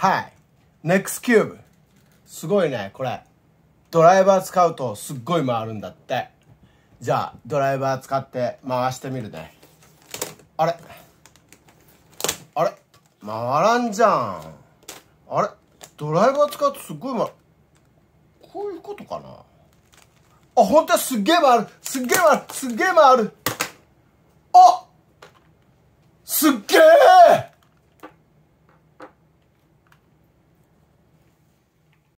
はい。ックスキューブ。すごいね、これ。ドライバー使うとすっごい回るんだって。じゃあ、ドライバー使って回してみるね。あれあれ回らんじゃん。あれドライバー使うとすっごい回る。こういうことかなあ、ほんとすっげえ回るすっげえ回るすっげえ回るあすっげえ